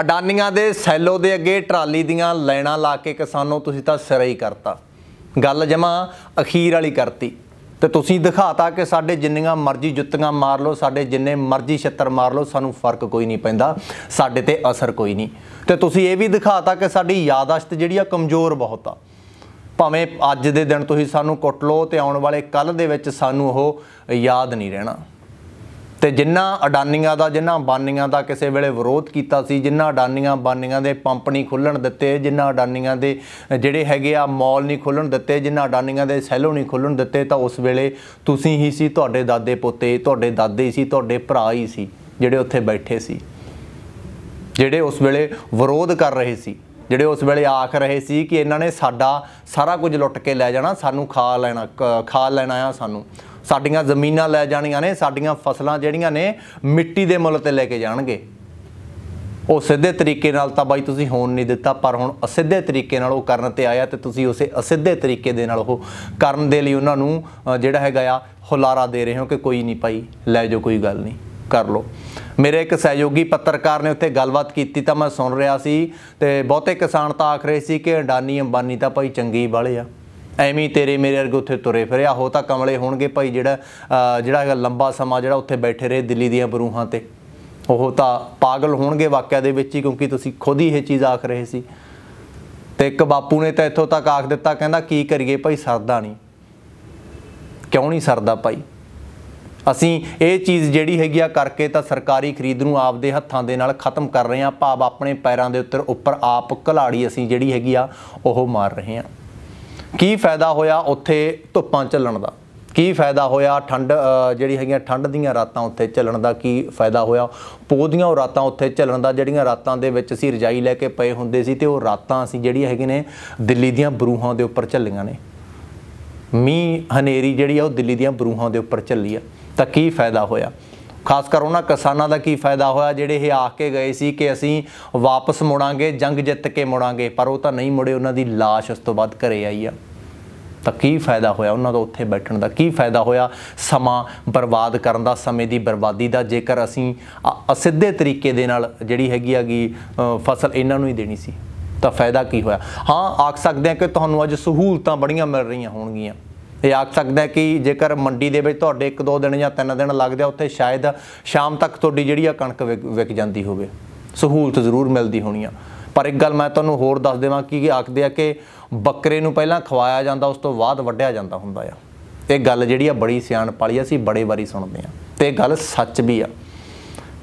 ਅਡਾਨੀਆਂ ਦੇ ਸੈਲੋ ਦੇ ਅੱਗੇ ਟਰਾਲੀ ਦੀਆਂ ਲੈਣਾ ਲਾ ਕੇ ਕਿਸਾਨੋ ਤੁਸੀਂ ਤਾਂ ਸਿਰ ਹੀ ਕਰਤਾ ਗੱਲ ਜਮਾ ਅਖੀਰ ਵਾਲੀ ਕਰਤੀ ਤੇ ਤੁਸੀਂ ਦਿਖਾਤਾ ਕਿ ਸਾਡੇ ਜਿੰਨੀਆਂ ਮਰਜ਼ੀ ਜੁੱਤੀਆਂ ਮਾਰ ਲਓ ਸਾਡੇ ਜਿੰਨੇ ਮਰਜ਼ੀ ਛੱਤਰ ਮਾਰ ਲਓ ਸਾਨੂੰ ਫਰਕ ਕੋਈ ਨਹੀਂ ਪੈਂਦਾ ਸਾਡੇ ਤੇ ਅਸਰ ਕੋਈ ਨਹੀਂ ਤੇ ਤੁਸੀਂ ਇਹ ਵੀ ਦਿਖਾਤਾ ਕਿ ਸਾਡੀ ਯਾਦਾਸ਼ਤ ਜਿਹੜੀ ਆ ਕਮਜ਼ੋਰ ਬਹੁਤ ਆ ਭਾਵੇਂ ਅੱਜ ਦੇ ਦਿਨ ਤੁਸੀਂ ਸਾਨੂੰ ਕੁੱਟ ਲਓ ਤੇ ਆਉਣ ਵਾਲੇ ਕੱਲ ਦੇ ਵਿੱਚ ਸਾਨੂੰ ਉਹ ਯਾਦ ਨਹੀਂ ਰਹਿਣਾ ਤੇ ਜਿਨ੍ਹਾਂ ਅਡਾਨੀਆਂ ਦਾ ਜਿਨ੍ਹਾਂ ਬਾਨੀਆਂ ਦਾ ਕਿਸੇ ਵੇਲੇ ਵਿਰੋਧ ਕੀਤਾ ਸੀ ਜਿਨ੍ਹਾਂ ਅਡਾਨੀਆਂ ਬਾਨੀਆਂ ਦੇ ਪੰਪ ਨਹੀਂ ਖੁੱਲਣ ਦਿੱਤੇ ਜਿਨ੍ਹਾਂ ਅਡਾਨੀਆਂ ਦੇ ਜਿਹੜੇ ਹੈਗੇ ਆ ਮਾਲ ਨਹੀਂ ਖੁੱਲਣ ਦਿੱਤੇ ਜਿਨ੍ਹਾਂ ਅਡਾਨੀਆਂ ਦੇ ਸੈਲੋ ਨਹੀਂ ਖੁੱਲਣ ਦਿੱਤੇ ਤਾਂ ਉਸ ਵੇਲੇ ਤੁਸੀਂ ਹੀ ਸੀ ਤੁਹਾਡੇ ਦਾਦੇ ਪੋਤੇ ਤੁਹਾਡੇ ਦਾਦੇ ਸੀ ਤੁਹਾਡੇ ਭਰਾ ਹੀ ਸੀ ਜਿਹੜੇ ਉੱਥੇ ਬੈਠੇ ਸੀ ਜਿਹੜੇ ਉਸ ਵੇਲੇ ਵਿਰੋਧ ਕਰ ਰਹੇ ਸੀ ਜਿਹੜੇ ਉਸ ਵੇਲੇ ਆਖ ਰਹੇ ਸੀ ਕਿ ਇਹਨਾਂ ਨੇ ਸਾਡਾ ਸਾਰਾ ਕੁਝ ਲੁੱਟ ਕੇ ਲੈ ਜਾਣਾ ਸਾਨੂੰ ਖਾ ਲੈਣਾ ਖਾ ਲੈਣਾ ਆ ਸਾਨੂੰ ਸਾਡੀਆਂ ਜ਼ਮੀਨਾਂ ਲੈ ਜਾਣੀਆਂ ਨੇ ਸਾਡੀਆਂ ਫਸਲਾਂ ਜਿਹੜੀਆਂ ਨੇ ਮਿੱਟੀ ਦੇ ਮੁੱਲ ਤੇ ਲੈ ਕੇ ਜਾਣਗੇ ਉਹ ਸਿੱਧੇ ਤਰੀਕੇ ਨਾਲ ਤਾਂ ਬਾਈ ਤੁਸੀਂ ਹੋਣ ਨਹੀਂ ਦਿੱਤਾ ਪਰ ਹੁਣ ਅਸਿੱਧੇ ਤਰੀਕੇ ਨਾਲ ਉਹ ਕਰਨ ਤੇ ਆਇਆ ਤੇ ਤੁਸੀਂ ਉਸੇ ਅਸਿੱਧੇ ਤਰੀਕੇ ਦੇ ਨਾਲ ਉਹ ਕਰਨ ਦੇ ਲਈ ਉਹਨਾਂ ਨੂੰ ਜਿਹੜਾ ਹੈਗਾ ਆ ਹੁਲਾਰਾ ਦੇ ਰਹੇ ਹੋ ਕਿ ਕੋਈ ਨਹੀਂ ਭਾਈ ਲੈ ਜਾਓ ਕੋਈ ਗੱਲ ਨਹੀਂ ਕਰ ਲਓ ਮੇਰੇ ਇੱਕ ਸਹਿਯੋਗੀ ਪੱਤਰਕਾਰ ਨੇ ਉੱਥੇ ਗੱਲਬਾਤ ਕੀਤੀ ਤਾਂ ਮੈਂ ਸੁਣ ਰਿਹਾ ਸੀ ਤੇ ਬਹੁਤੇ ਕਿਸਾਨ ਤਾਂ ਆਖ ਰਹੇ ਸੀ ਕਿ ਅੰਡਾਨੀ ਅੰਬਾਨੀ ਤਾਂ ਭਾਈ ਚੰਗੀ ਵਾਲੇ ਆ ਐਵੇਂ ਤੇਰੇ ਮੇਰੇ ਵਰਗੇ ਉੱਥੇ ਤੁਰੇ ਫਿਰਿਆ ਹੋ ਤਾਂ ਕਮਲੇ ਹੋਣਗੇ ਭਾਈ ਜਿਹੜਾ ਜਿਹੜਾ ਲੰਬਾ ਸਮਾਂ ਜਿਹੜਾ ਉੱਥੇ ਬੈਠੇ ਰਹੇ ਦਿੱਲੀ ਦੀਆਂ ਬਰੂਹਾਂ ਤੇ ਉਹ ਤਾਂ ਪਾਗਲ ਹੋਣਗੇ ਵਾਕਿਆ ਦੇ ਵਿੱਚ ਹੀ ਕਿਉਂਕਿ ਤੁਸੀਂ ਖੁਦ ਹੀ ਇਹ ਚੀਜ਼ ਆਖ ਰਹੇ ਸੀ ਤੇ ਇੱਕ ਬਾਪੂ ਨੇ ਤਾਂ ਇੱਥੋਂ ਤੱਕ ਆਖ ਦਿੱਤਾ ਕਹਿੰਦਾ ਕੀ ਕਰੀਏ ਭਾਈ ਸਰਦਾ ਨਹੀਂ ਕਿਉਂ ਨਹੀਂ ਸਰਦਾ ਭਾਈ ਅਸੀਂ ਇਹ ਚੀਜ਼ ਜਿਹੜੀ ਹੈਗੀ ਆ ਕਰਕੇ ਤਾਂ ਸਰਕਾਰੀ ਖਰੀਦ ਨੂੰ ਆਪਦੇ ਹੱਥਾਂ ਦੇ ਨਾਲ ਖਤਮ ਕਰ ਰਹੇ ਆ ਭਾਵ ਆਪਣੇ ਪੈਰਾਂ ਦੇ ਉੱਤੇ ਉੱਪਰ ਆਪ ਕਲਾੜੀ ਅਸੀਂ ਜਿਹੜੀ ਹੈਗੀ ਆ ਉਹ ਮਾਰ ਰਹੇ ਆ ਕੀ ਫਾਇਦਾ ਹੋਇਆ ਉੱਥੇ ਧੁੱਪਾਂ ਚੱਲਣ ਦਾ ਕੀ ਫਾਇਦਾ ਹੋਇਆ ਠੰਡ ਜਿਹੜੀ ਹੈਗੀਆਂ ਠੰਡ ਦੀਆਂ ਰਾਤਾਂ ਉੱਥੇ ਚੱਲਣ ਦਾ ਕੀ ਫਾਇਦਾ ਹੋਇਆ ਪੋਦੀਆਂ ਉਹ ਰਾਤਾਂ ਉੱਥੇ ਚੱਲਣ ਦਾ ਜਿਹੜੀਆਂ ਰਾਤਾਂ ਦੇ ਵਿੱਚ ਅਸੀਂ ਰਜਾਈ ਲੈ ਕੇ ਪਏ ਹੁੰਦੇ ਸੀ ਤੇ ਉਹ ਰਾਤਾਂ ਅਸੀਂ ਜਿਹੜੀਆਂ ਹੈਗੇ ਨੇ ਦਿੱਲੀ ਦੀਆਂ ਬਰੂਹਾਂ ਦੇ ਉੱਪਰ ਚੱਲੀਆਂ ਨੇ ਮੀ ਹਨੇਰੀ ਜਿਹੜੀ ਆ ਉਹ ਦਿੱਲੀ ਦੀਆਂ ਬਰੂਹਾਂ ਦੇ ਉੱਪਰ ਚੱਲੀ ਆ ਤਾਂ ਕੀ ਫਾਇਦਾ ਹੋਇਆ ਖਾਸ ਕਰ ਉਹਨਾਂ ਕਿਸਾਨਾਂ ਦਾ ਕੀ ਫਾਇਦਾ ਹੋਇਆ ਜਿਹੜੇ ਇਹ ਆ ਕੇ ਗਏ ਸੀ ਕਿ ਅਸੀਂ ਵਾਪਸ ਮੁੜਾਂਗੇ ਜੰਗ ਜਿੱਤ ਕੇ ਮੁੜਾਂਗੇ ਪਰ ਉਹ ਤਾਂ ਨਹੀਂ ਮੁੜੇ ਉਹਨਾਂ ਦੀ লাশ ਉਸ ਤੋਂ ਬਾਅਦ ਘਰੇ ਆਈ ਆ ਤਾਂ ਕੀ ਫਾਇਦਾ ਹੋਇਆ ਉਹਨਾਂ ਦਾ ਉੱਥੇ ਬੈਠਣ ਦਾ ਕੀ ਫਾਇਦਾ ਹੋਇਆ ਸਮਾਂ ਬਰਬਾਦ ਕਰਨ ਦਾ ਸਮੇਂ ਦੀ ਬਰਬਾਦੀ ਦਾ ਜੇਕਰ ਅਸੀਂ ਅਸਿੱਧੇ ਤਰੀਕੇ ਦੇ ਨਾਲ ਜਿਹੜੀ ਹੈਗੀ ਆਗੀ ਫਸਲ ਇਹਨਾਂ ਨੂੰ ਹੀ ਦੇਣੀ ਸੀ ਤਾਂ ਫਾਇਦਾ ਕੀ ਹੋਇਆ ਹਾਂ ਆਖ ਸਕਦੇ ਆ ਕਿ ਤੁਹਾਨੂੰ ਅੱਜ ਸਹੂਲਤਾਂ ਬੜੀਆਂ ਮਿਲ ਰਹੀਆਂ ਹੋਣਗੀਆਂ ਇਹ ਆਖ ਸਕਦਾ ਕਿ ਜੇਕਰ ਮੰਡੀ ਦੇ ਵਿੱਚ ਤੁਹਾਡੇ 1-2 ਦਿਨ ਜਾਂ 3 ਦਿਨ ਲੱਗਦੇ ਆ ਉੱਥੇ ਸ਼ਾਇਦ ਸ਼ਾਮ ਤੱਕ ਤੁਹਾਡੀ ਜਿਹੜੀ ਆ ਕਣਕ ਵਿਕ ਜਾਂਦੀ ਹੋਵੇ ਸਹੂਲਤ ਜ਼ਰੂਰ ਮਿਲਦੀ ਹੋਣੀ ਆ ਪਰ ਇੱਕ ਗੱਲ ਮੈਂ ਤੁਹਾਨੂੰ ਹੋਰ ਦੱਸ ਦੇਵਾਂ ਕਿ ਆਖਦੇ ਆ ਕਿ ਬੱਕਰੇ ਨੂੰ ਪਹਿਲਾਂ ਖਵਾਇਆ ਜਾਂਦਾ ਉਸ ਤੋਂ ਬਾਅਦ ਵੱਢਿਆ ਜਾਂਦਾ ਹੁੰਦਾ ਆ ਇਹ ਗੱਲ ਜਿਹੜੀ ਆ ਬੜੀ ਸਿਆਣਪ ਵਾਲੀ ਅਸੀਂ ਬੜੇ ਵਾਰੀ ਸੁਣਦੇ ਆ ਤੇ ਗੱਲ ਸੱਚ ਵੀ ਆ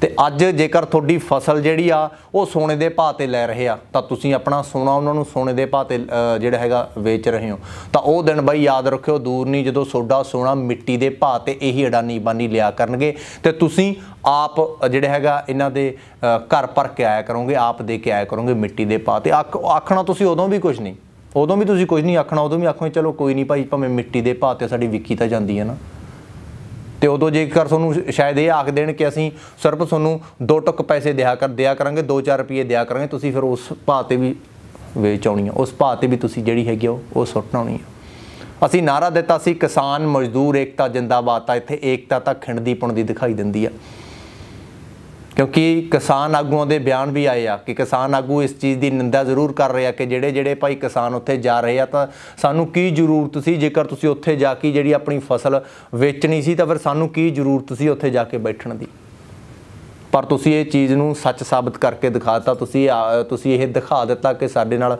ਤੇ ਅੱਜ ਜੇਕਰ ਤੁਹਾਡੀ ਫਸਲ ਜਿਹੜੀ ਆ ਉਹ ਸੋਨੇ ਦੇ ਭਾਅ ਤੇ ਲੈ ਰਹੇ ਆ ਤਾਂ ਤੁਸੀਂ ਆਪਣਾ ਸੋਨਾ ਉਹਨਾਂ ਨੂੰ ਸੋਨੇ ਦੇ ਭਾਅ ਤੇ ਜਿਹੜਾ ਹੈਗਾ ਵੇਚ ਰਹੇ ਹੋ ਤਾਂ ਉਹ ਦਿਨ ਬਈ ਯਾਦ ਰੱਖਿਓ ਦੂਰ ਨਹੀਂ ਜਦੋਂ ਸੋਡਾ ਸੋਨਾ ਮਿੱਟੀ ਦੇ ਭਾਅ ਤੇ ਇਹੀ ਅਡਾਨੀ ਬਾਨੀ ਲਿਆ ਕਰਨਗੇ ਤੇ ਤੁਸੀਂ ਆਪ ਜਿਹੜਾ ਹੈਗਾ ਇਹਨਾਂ ਦੇ ਘਰ ਪਰ ਕੇ ਆਇਆ ਕਰੋਗੇ ਆਪ ਦੇ ਕੇ ਆਇਆ ਕਰੋਗੇ ਮਿੱਟੀ ਦੇ ਭਾਅ ਤੇ ਆਖਣਾ ਤੁਸੀਂ ਉਦੋਂ ਵੀ ਕੁਝ ਨਹੀਂ ਉਦੋਂ ਵੀ ਤੁਸੀਂ ਕੁਝ ਨਹੀਂ ਆਖਣਾ ਉਦੋਂ ਵੀ ਆਖੋਗੇ ਚਲੋ ਕੋਈ ਨਹੀਂ ਭਾਈ ਭਾਵੇਂ ਮਿੱਟੀ ਦੇ ਭਾਅ ਤੇ ਸਾਡੀ ਵਿਕੀ ਤਾਂ ਜਾਂਦੀ ਹੈ ਨਾ ਤੇ ਉਦੋਂ ਜੇਕਰ ਤੁਹਾਨੂੰ ਸ਼ਾਇਦ ਇਹ ਆਖ ਦੇਣ ਕਿ ਅਸੀਂ ਸਿਰਫ ਤੁਹਾਨੂੰ ਦੋ ਟੁਕ ਪੈਸੇ ਦਿਆ ਕਰ ਦਿਆ ਕਰਾਂਗੇ 2-4 ਰੁਪਏ ਦਿਆ ਕਰਾਂਗੇ ਤੁਸੀਂ ਫਿਰ ਉਸ ਭਾਅ ਤੇ ਵੀ ਵੇਚ ਆਉਣੀ ਆ ਉਸ ਭਾਅ ਤੇ ਵੀ ਤੁਸੀਂ ਜਿਹੜੀ ਹੈਗੀ ਉਹ ਸੁੱਟ ਆਉਣੀ ਆ ਅਸੀਂ ਨਾਰਾ ਦਿੱਤਾ ਸੀ ਕਿਸਾਨ ਮਜ਼ਦੂਰ ਏਕਤਾ ਜਿੰਦਾਬਾਦ ਤਾਂ ਇੱਥੇ ਏਕਤਾ ਤਾਂ ਖਿੰਡਦੀ ਪੁਣਦੀ ਦਿਖਾਈ ਦਿੰਦੀ ਆ ਕਿਉਂਕਿ ਕਿਸਾਨ ਆਗੂਆਂ ਦੇ ਬਿਆਨ ਵੀ ਆਏ ਆ ਕਿ ਕਿਸਾਨ ਆਗੂ ਇਸ ਚੀਜ਼ ਦੀ ਨਿੰਦਾ ਜ਼ਰੂਰ ਕਰ ਰਹੇ ਆ ਕਿ ਜਿਹੜੇ ਜਿਹੜੇ ਭਾਈ ਕਿਸਾਨ ਉੱਥੇ ਜਾ ਰਹੇ ਆ ਤਾਂ ਸਾਨੂੰ ਕੀ ਜ਼ਰੂਰਤ ਸੀ ਜੇਕਰ ਤੁਸੀਂ ਉੱਥੇ ਜਾ ਕੇ ਜਿਹੜੀ ਆਪਣੀ ਫਸਲ ਵੇਚਣੀ ਸੀ ਤਾਂ ਫਿਰ ਸਾਨੂੰ ਕੀ ਜ਼ਰੂਰਤ ਸੀ ਉੱਥੇ ਜਾ ਕੇ ਬੈਠਣ ਦੀ ਪਰ ਤੁਸੀਂ ਇਹ ਚੀਜ਼ ਨੂੰ ਸੱਚ ਸਾਬਤ ਕਰਕੇ ਦਿਖਾਤਾ ਤੁਸੀਂ ਤੁਸੀਂ ਇਹ ਦਿਖਾ ਦਿੱਤਾ ਕਿ ਸਾਡੇ ਨਾਲ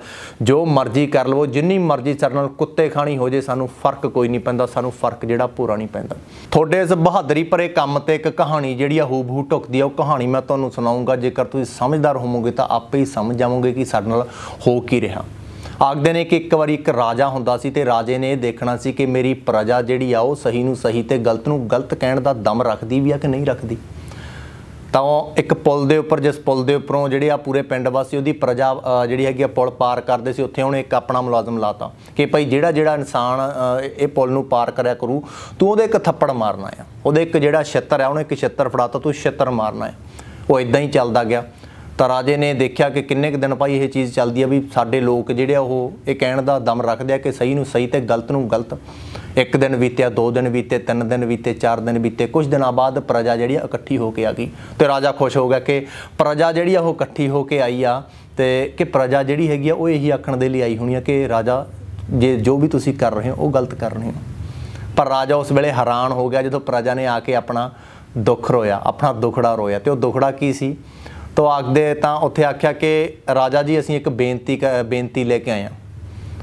ਜੋ ਮਰਜ਼ੀ ਕਰ ਲਵੋ ਜਿੰਨੀ ਮਰਜ਼ੀ ਸਾਡੇ ਨਾਲ ਕੁੱਤੇ ਖਾਣੀ ਹੋ ਜੇ ਸਾਨੂੰ ਫਰਕ ਕੋਈ ਨਹੀਂ ਪੈਂਦਾ ਸਾਨੂੰ ਫਰਕ ਜਿਹੜਾ ਪੂਰਾ ਨਹੀਂ ਪੈਂਦਾ ਤੁਹਾਡੇ ਇਸ ਬਹਾਦਰੀ ਭਰੇ ਕੰਮ ਤੇ ਇੱਕ ਕਹਾਣੀ ਜਿਹੜੀ ਆ ਹੂ ਬੂ ਟੁੱਕਦੀ ਆ ਉਹ ਕਹਾਣੀ ਮੈਂ ਤੁਹਾਨੂੰ ਸੁਣਾਉਂਗਾ ਜੇਕਰ ਤੁਸੀਂ ਸਮਝਦਾਰ ਹੋਵੋਗੇ ਤਾਂ ਆਪੇ ਹੀ ਸਮਝ ਜਾਵੋਗੇ ਕਿ ਸਾਡੇ ਨਾਲ ਹੋ ਕੀ ਰਿਹਾ ਆਗਦੇ ਨੇ ਕਿ ਇੱਕ ਵਾਰੀ ਇੱਕ ਰਾਜਾ ਹੁੰਦਾ ਸੀ ਤੇ ਰਾਜੇ ਨੇ ਇਹ ਦੇਖਣਾ ਸੀ ਕਿ ਮੇਰੀ ਪ੍ਰਜਾ ਜਿਹੜੀ ਆ ਉਹ ਸਹੀ ਨੂੰ ਸਹੀ ਤੇ ਗਲਤ ਨੂੰ ਗਲਤ ਕਹਿਣ ਦਾ ਦਮ ਰੱਖਦੀ ਵੀ ਆ ਕਿ ਨਹੀਂ ਰੱਖਦੀ ਤਾਂ ਇੱਕ ਪੁਲ ਦੇ ਉੱਪਰ ਜਿਸ ਪੁਲ ਦੇ ਉੱਪਰੋਂ ਜਿਹੜੇ ਆ ਪੂਰੇ ਪਿੰਡ ਵਾਸੀ ਉਹਦੀ ਪ੍ਰਜਾ ਜਿਹੜੀ ਹੈਗੀ ਆ ਪੁਲ ਪਾਰ ਕਰਦੇ ਸੀ ਉੱਥੇ ਉਹਨੇ ਇੱਕ ਆਪਣਾ ਮੁਲਾਜ਼ਮ ਲਾਤਾ ਕਿ ਭਾਈ ਜਿਹੜਾ ਜਿਹੜਾ ਇਨਸਾਨ ਇਹ ਪੁਲ ਨੂੰ ਪਾਰ ਕਰਿਆ ਕਰੂ ਤੂੰ ਉਹਦੇ ਇੱਕ ਥੱਪੜ ਮਾਰਨਾ ਆ ਉਹਦੇ ਇੱਕ ਜਿਹੜਾ ਛਿੱਤਰ ਆ ਉਹਨੇ ਇੱਕ ਛਿੱਤਰ ਫੜਾਤਾ ਤੂੰ ਛਿੱਤਰ ਮਾਰਨਾ ਆ ਉਹ ਇਦਾਂ ਹੀ ਚੱਲਦਾ ਗਿਆ ਤਾਂ ਰਾਜੇ ਨੇ ਦੇਖਿਆ ਕਿ ਕਿੰਨੇ ਕੁ ਦਿਨ ਭਾਈ ਇਹ ਚੀਜ਼ ਚੱਲਦੀ ਆ ਵੀ ਸਾਡੇ ਲੋਕ ਜਿਹੜੇ ਆ ਉਹ ਇਹ ਕਹਿਣ ਦਾ ਦਮ ਰੱਖਦੇ ਆ ਕਿ ਸਹੀ ਨੂੰ ਸਹੀ ਤੇ ਗਲਤ ਨੂੰ ਗਲਤ ਇੱਕ ਦਿਨ ਬੀਤਿਆ ਦੋ ਦਿਨ ਬੀਤੇ ਤਿੰਨ ਦਿਨ ਬੀਤੇ ਚਾਰ ਦਿਨ ਬੀਤੇ ਕੁਝ ਦਿਨਾਂ ਬਾਅਦ ਪ੍ਰਜਾ ਜਿਹੜੀ ਆ ਇਕੱਠੀ ਹੋ ਕੇ ਆ ਗਈ ਤੇ ਰਾਜਾ ਖੁਸ਼ ਹੋ ਗਿਆ ਕਿ ਪ੍ਰਜਾ ਜਿਹੜੀ ਆ ਉਹ ਇਕੱਠੀ ਹੋ ਕੇ ਆਈ ਆ ਤੇ ਕਿ ਪ੍ਰਜਾ ਜਿਹੜੀ ਹੈਗੀ ਆ ਉਹ ਇਹੀ ਆਖਣ ਦੇ ਲਈ ਆਈ ਹੋਣੀ ਆ ਕਿ ਰਾਜਾ ਜੇ ਜੋ ਵੀ ਤੁਸੀਂ ਕਰ ਰਹੇ ਹੋ ਉਹ ਗਲਤ ਕਰ ਰਹੇ ਹੋ ਪਰ ਰਾਜਾ ਉਸ ਵੇਲੇ ਹੈਰਾਨ ਹੋ ਗਿਆ ਜਦੋਂ ਪ੍ਰਜਾ ਨੇ ਆ ਕੇ ਆਪਣਾ ਦੁੱਖ ਰੋਇਆ ਆਪਣਾ ਦੁਖੜਾ ਰੋਇਆ ਤੇ ਉਹ ਦੁਖੜਾ ਕੀ ਸੀ ਤੋਂ ਆਖਦੇ ਤਾਂ ਉੱਥੇ ਆਖਿਆ ਕਿ ਰਾਜਾ ਜੀ ਅਸੀਂ ਇੱਕ ਬੇਨਤੀ ਬੇਨਤੀ ਲੈ ਕੇ ਆਏ ਆ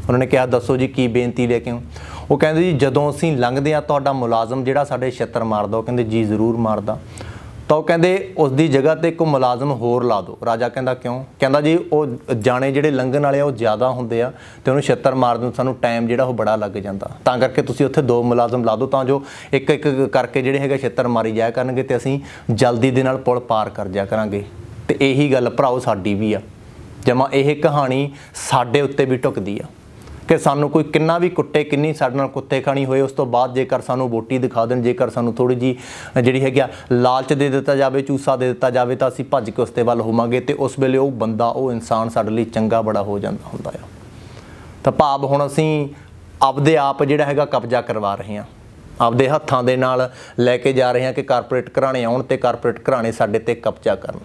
ਉਹਨਾਂ ਨੇ ਕਿਹਾ ਦੱਸੋ ਜੀ ਕੀ ਬੇਨਤੀ ਲੈ ਕੇ ਆਉਂ ਉਹ ਕਹਿੰਦੇ ਜੀ ਜਦੋਂ ਅਸੀਂ ਲੰਘਦੇ ਆ ਤੁਹਾਡਾ ਮੁਲਾਜ਼ਮ ਜਿਹੜਾ ਸਾਡੇ ਛੱਤਰ ਮਾਰਦਾ ਉਹ ਕਹਿੰਦੇ ਜੀ ਜ਼ਰੂਰ ਮਾਰਦਾ ਤਾਂ ਉਹ ਕਹਿੰਦੇ ਉਸ ਦੀ ਜਗ੍ਹਾ ਤੇ ਇੱਕ ਮੁਲਾਜ਼ਮ ਹੋਰ ਲਾ ਦਿਓ ਰਾਜਾ ਕਹਿੰਦਾ ਕਿਉਂ ਕਹਿੰਦਾ ਜੀ ਉਹ ਜਾਣੇ ਜਿਹੜੇ ਲੰਘਣ ਵਾਲੇ ਆ ਉਹ ਜ਼ਿਆਦਾ ਹੁੰਦੇ ਆ ਤੇ ਉਹਨੂੰ ਛੱਤਰ ਮਾਰਨ ਨੂੰ ਸਾਨੂੰ ਟਾਈਮ ਜਿਹੜਾ ਉਹ ਬੜਾ ਲੱਗ ਜਾਂਦਾ ਤਾਂ ਕਰਕੇ ਤੁਸੀਂ ਉੱਥੇ ਦੋ ਮੁਲਾਜ਼ਮ ਲਾ ਦਿਓ ਤਾਂ ਜੋ ਇੱਕ ਇੱਕ ਕਰਕੇ ਜਿਹੜੇ ਹੈਗੇ ਛੱਤਰ ਮਾਰੀ ਜਾਇਆ ਕਰਨਗੇ ਤੇ ਅਸੀਂ ਜਲਦੀ ਦੇ ਨਾਲ ਪੁਲ ਪਾਰ ਕਰ ਜਾਇਆ ਕਰਾਂਗੇ ਤੇ ਇਹੀ ਗੱਲ ਭਰਾਓ ਸਾਡੀ ਵੀ ਆ ਜਮਾ ਇਹ ਕਹਾਣੀ ਸਾਡੇ ਉੱਤੇ ਵੀ ਟੁਕਦੀ ਆ ਕਿ ਸਾਨੂੰ ਕੋਈ ਕਿੰਨਾ ਵੀ ਕੁੱਟੇ ਕਿੰਨੀ ਸਾਡੇ ਨਾਲ ਕੁੱਤੇ ਖਾਣੀ ਹੋਏ ਉਸ ਤੋਂ ਬਾਅਦ ਜੇਕਰ ਸਾਨੂੰ ਵੋਟੀ ਦਿਖਾ ਦੇਣ ਜੇਕਰ ਸਾਨੂੰ ਥੋੜੀ ਜੀ ਜਿਹੜੀ ਹੈਗਾ ਲਾਲਚ ਦੇ ਦਿੱਤਾ ਜਾਵੇ ਚੂਸਾ ਦੇ ਦਿੱਤਾ ਜਾਵੇ ਤਾਂ ਅਸੀਂ ਭੱਜ ਕੇ ਉਸ ਤੇ ਵੱਲ ਹੋਵਾਂਗੇ ਤੇ ਉਸ ਵੇਲੇ ਉਹ ਬੰਦਾ ਉਹ ਇਨਸਾਨ ਸਾਡੇ ਲਈ ਚੰਗਾ ਬੜਾ ਹੋ ਜਾਂਦਾ ਹੁੰਦਾ ਆ ਤਾਂ ਭਾਵ ਹੁਣ ਅਸੀਂ ਆਪਦੇ ਆਪ ਜਿਹੜਾ ਹੈਗਾ ਕਬਜ਼ਾ ਕਰਵਾ ਰਹੇ ਹਾਂ ਆਪਦੇ ਹੱਥਾਂ ਦੇ ਨਾਲ ਲੈ ਕੇ ਜਾ ਰਹੇ ਹਾਂ ਕਿ ਕਾਰਪੋਰੇਟ ਘਰਾਣੇ ਆਉਣ ਤੇ ਕਾਰਪੋਰੇਟ ਘਰਾਣੇ ਸਾਡੇ ਤੇ ਕਬਜ਼ਾ ਕਰਨ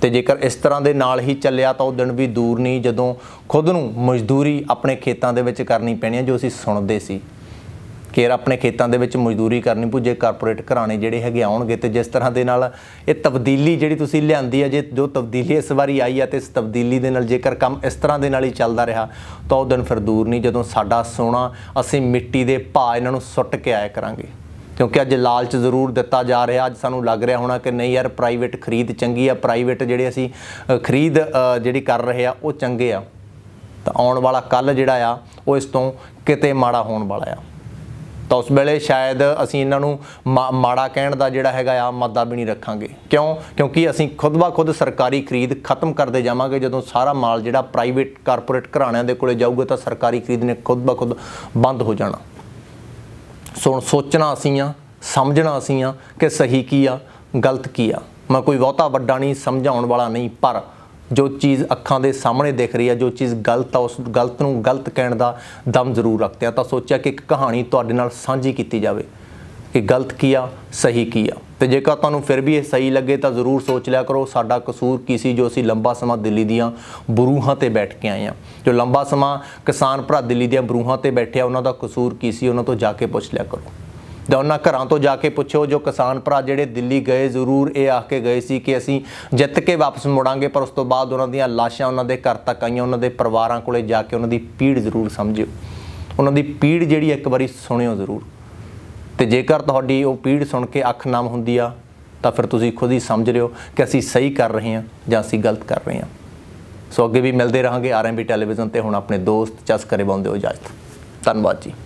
ਤੇ ਜੇਕਰ ਇਸ ਤਰ੍ਹਾਂ ਦੇ ਨਾਲ ਹੀ ਚੱਲਿਆ ਤਾਂ ਉਹ ਦਿਨ ਵੀ ਦੂਰ ਨਹੀਂ ਜਦੋਂ ਖੁਦ ਨੂੰ ਮਜ਼ਦੂਰੀ ਆਪਣੇ ਖੇਤਾਂ ਦੇ ਵਿੱਚ ਕਰਨੀ ਪੈਣੀ ਹੈ ਜੋ ਅਸੀਂ ਸੁਣਦੇ ਸੀ ਕੇਰ ਆਪਣੇ ਖੇਤਾਂ ਦੇ ਵਿੱਚ ਮਜ਼ਦੂਰੀ ਕਰਨੀ ਪੁੱਜੇ ਕਾਰਪੋਰੇਟ ਘਰਾਣੇ ਜਿਹੜੇ ਹੈਗੇ ਆਉਣਗੇ ਤੇ ਜਿਸ ਤਰ੍ਹਾਂ ਦੇ ਨਾਲ ਇਹ ਤਬਦੀਲੀ ਜਿਹੜੀ ਤੁਸੀਂ ਲਿਆਂਦੀ ਹੈ ਜੇ ਜੋ ਤਬਦੀਲੀ ਇਸ ਵਾਰੀ ਆਈ ਹੈ ਤੇ ਇਸ ਤਬਦੀਲੀ ਦੇ ਨਾਲ ਜੇਕਰ ਕੰਮ ਇਸ ਤਰ੍ਹਾਂ ਦੇ ਨਾਲ ਹੀ ਚੱਲਦਾ ਰਿਹਾ ਤਾਂ ਉਹ ਦਿਨ ਫਿਰ ਦੂਰ ਨਹੀਂ ਜਦੋਂ ਸਾਡਾ ਸੋਨਾ ਅਸੀਂ ਮਿੱਟੀ ਦੇ ਭਾ ਇਹਨਾਂ ਨੂੰ ਸੁੱਟ ਕੇ ਆਇਆ ਕਰਾਂਗੇ ਕਿਉਂਕਿ ਅੱਜ ਲਾਲਚ ਜ਼ਰੂਰ ਦਿੱਤਾ ਜਾ ਰਿਹਾ ਅੱਜ ਸਾਨੂੰ ਲੱਗ ਰਿਹਾ ਹੋਣਾ ਕਿ ਨਹੀਂ ਯਾਰ ਪ੍ਰਾਈਵੇਟ ਖਰੀਦ ਚੰਗੀ ਆ ਪ੍ਰਾਈਵੇਟ ਜਿਹੜੇ ਅਸੀਂ ਖਰੀਦ ਜਿਹੜੀ ਕਰ ਰਹੇ ਆ ਉਹ ਚੰਗੇ ਆ ਤਾਂ ਆਉਣ ਵਾਲਾ ਕੱਲ ਜਿਹੜਾ ਆ ਉਹ ਇਸ ਤੋਂ ਕਿਤੇ ਮਾੜਾ ਹੋਣ ਵਾਲਾ ਆ ਤਾਂ ਉਸ ਵੇਲੇ ਸ਼ਾਇਦ ਅਸੀਂ ਇਹਨਾਂ ਨੂੰ ਮਾੜਾ ਕਹਿਣ ਦਾ ਜਿਹੜਾ ਹੈਗਾ ਆ ਮੱਦਾ ਵੀ ਨਹੀਂ ਰੱਖਾਂਗੇ ਕਿਉਂ ਕਿਉਂਕਿ ਅਸੀਂ ਖੁਦ ਬਾ ਖੁਦ ਸਰਕਾਰੀ ਖਰੀਦ ਖਤਮ ਕਰਦੇ ਜਾਵਾਂਗੇ ਜਦੋਂ ਸਾਰਾ ਮਾਲ ਜਿਹੜਾ ਪ੍ਰਾਈਵੇਟ ਕਾਰਪੋਰੇਟ ਘਰਾਣਿਆਂ ਦੇ ਕੋਲੇ ਜਾਊਗਾ ਤਾਂ ਸਰਕਾਰੀ ਖਰੀਦ ਨੇ ਖੁਦ ਬਾ ਖੁਦ ਬੰਦ ਹੋ ਜਾਣਾ ਸੋਣ ਸੋਚਣਾ ਅਸੀਂ ਆ ਸਮਝਣਾ ਅਸੀਂ ਆ ਕਿ ਸਹੀ ਕੀ ਆ ਗਲਤ ਕੀ ਆ ਮੈਂ ਕੋਈ ਬਹੁਤਾ ਵੱਡਾ ਨਹੀਂ ਸਮਝਾਉਣ ਵਾਲਾ ਨਹੀਂ ਪਰ ਜੋ ਚੀਜ਼ ਅੱਖਾਂ ਦੇ ਸਾਹਮਣੇ ਦਿਖ ਰਹੀ ਆ ਜੋ ਚੀਜ਼ ਗਲਤ ਆ ਉਸ ਗਲਤ ਨੂੰ ਗਲਤ ਕਹਿਣ ਦਾ ਦਮ ਜ਼ਰੂਰ ਰੱਖਦੇ ਆ ਤਾਂ ਸੋਚਿਆ ਕਿ ਇੱਕ ਕਹਾਣੀ ਤੁਹਾਡੇ ਨਾਲ ਸਾਂਝੀ ਕੀਤੀ ਜਾਵੇ ਕਿ ਗਲਤ ਕੀ ਆ ਸਹੀ ਕੀ ਆ ਤੇ ਜੇਕਰ ਤੁਹਾਨੂੰ ਫਿਰ ਵੀ ਇਹ ਸਹੀ ਲੱਗੇ ਤਾਂ ਜ਼ਰੂਰ ਸੋਚ ਲਿਆ ਕਰੋ ਸਾਡਾ ਕਸੂਰ ਕੀ ਸੀ ਜੋ ਅਸੀਂ ਲੰਬਾ ਸਮਾਂ ਦਿੱਲੀ ਦੀਆਂ ਬਰੂਹਾਂ ਤੇ ਬੈਠ ਕੇ ਆਏ ਆ ਜੋ ਲੰਬਾ ਸਮਾਂ ਕਿਸਾਨ ਭਰਾ ਦਿੱਲੀ ਦੀਆਂ ਬਰੂਹਾਂ ਤੇ ਬੈਠਿਆ ਉਹਨਾਂ ਦਾ ਕਸੂਰ ਕੀ ਸੀ ਉਹਨਾਂ ਤੋਂ ਜਾ ਕੇ ਪੁੱਛ ਲਿਆ ਕਰੋ ਜਾਂ ਉਹਨਾਂ ਘਰਾਂ ਤੋਂ ਜਾ ਕੇ ਪੁੱਛੋ ਜੋ ਕਿਸਾਨ ਭਰਾ ਜਿਹੜੇ ਦਿੱਲੀ ਗਏ ਜ਼ਰੂਰ ਇਹ ਆ ਕੇ ਗਏ ਸੀ ਕਿ ਅਸੀਂ ਜਿੱਤ ਕੇ ਵਾਪਸ ਮੁੜਾਂਗੇ ਪਰ ਉਸ ਤੋਂ ਬਾਅਦ ਉਹਨਾਂ ਦੀਆਂ ਲਾਸ਼ਾਂ ਉਹਨਾਂ ਦੇ ਘਰ ਤੱਕ ਆਈਆਂ ਉਹਨਾਂ ਦੇ ਪਰਿਵਾਰਾਂ ਕੋਲੇ ਜਾ ਕੇ ਉਹਨਾਂ ਦੀ ਪੀੜ ਜ਼ਰੂਰ ਸਮਝਿਓ ਉਹਨਾਂ ਦੀ ਪੀੜ ਜਿਹੜੀ ਇੱਕ ਵਾਰੀ ਸੁਣਿਓ ਜ਼ਰੂਰ ਤੇ ਜੇਕਰ ਤੁਹਾਡੀ ਉਹ ਪੀੜ ਸੁਣ ਕੇ ਅੱਖ ਨਾਮ ਹੁੰਦੀ ਆ ਤਾਂ ਫਿਰ ਤੁਸੀਂ ਖੁਦ ਹੀ ਸਮਝ ਰਹੇ ਹੋ ਕਿ ਅਸੀਂ ਸਹੀ ਕਰ ਰਹੇ ਹਾਂ ਜਾਂ ਅਸੀਂ ਗਲਤ ਕਰ ਰਹੇ ਹਾਂ ਸੋ ਅੱਗੇ ਵੀ ਮਿਲਦੇ ਰਹਾਂਗੇ ਆਰਐਮਬੀ ਟੈਲੀਵਿਜ਼ਨ ਤੇ ਹੁਣ ਆਪਣੇ ਦੋਸਤ ਚਸ ਕਰੇ ਬੰਦੇ ਹੋ ਇਜਾਜ਼ਤ ਧੰਨਵਾਦ ਜੀ